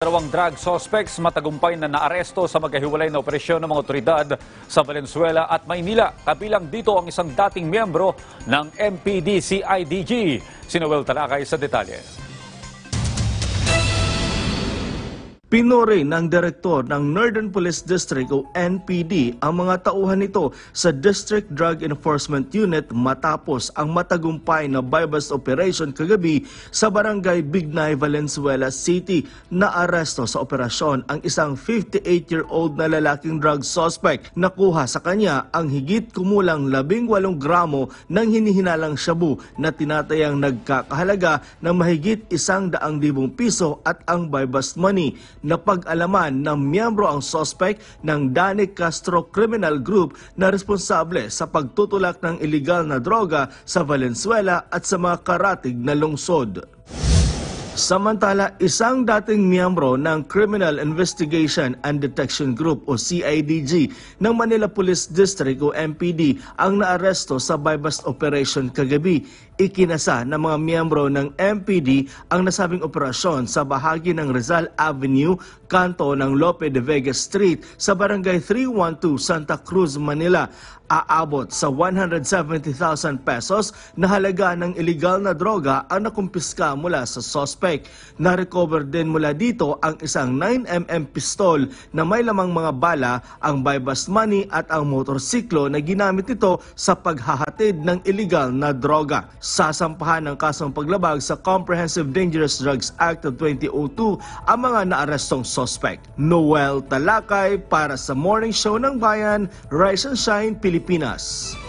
Dalawang drug suspects matagumpay na naaresto sa magkahiwalay na operasyon ng mga otoridad sa Valenzuela at Maynila. Kabilang dito ang isang dating miyembro ng MPDCIDG. Si Noel Talakay sa detalye. Pinuri ng direktor ng Northern Police District o NPD ang mga tauhan nito sa District Drug Enforcement Unit matapos ang matagumpay na bypass operation kagabi sa barangay Bignay, Valenzuela City na aresto sa operasyon ang isang 58-year-old na lalaking drug suspect. Nakuha sa kanya ang higit kumulang 18 gramo ng hinihinalang shabu na tinatayang nagkakahalaga ng mahigit 100,000 piso at ang bypass money napag-alaman na miyembro ang sospek ng Danny Castro Criminal Group na responsable sa pagtutulak ng ilegal na droga sa Valenzuela at sa mga karatig na lungsod. Samantala, isang dating miyembro ng Criminal Investigation and Detection Group o CIDG ng Manila Police District o MPD ang naaresto sa bypass operation kagabi. Ikinasa ng mga miyembro ng MPD ang nasabing operasyon sa bahagi ng Rizal Avenue, kanto ng Lope de Vega Street sa Barangay 312, Santa Cruz, Manila. Aabot sa 170,000 pesos na halaga ng ilegal na droga ang nakumpiska mula sa suspect suspect. Na-recover din mula dito ang isang 9mm pistol na may lamang mga bala, ang bypass money at ang motorsiklo na ginamit nito sa paghahatid ng illegal na droga. Sasampahan ng kasong paglabag sa Comprehensive Dangerous Drugs Act of 2002 ang mga naarestong suspect. Noel Talakay para sa Morning Show ng Bayan, Rise and Shine, Pilipinas.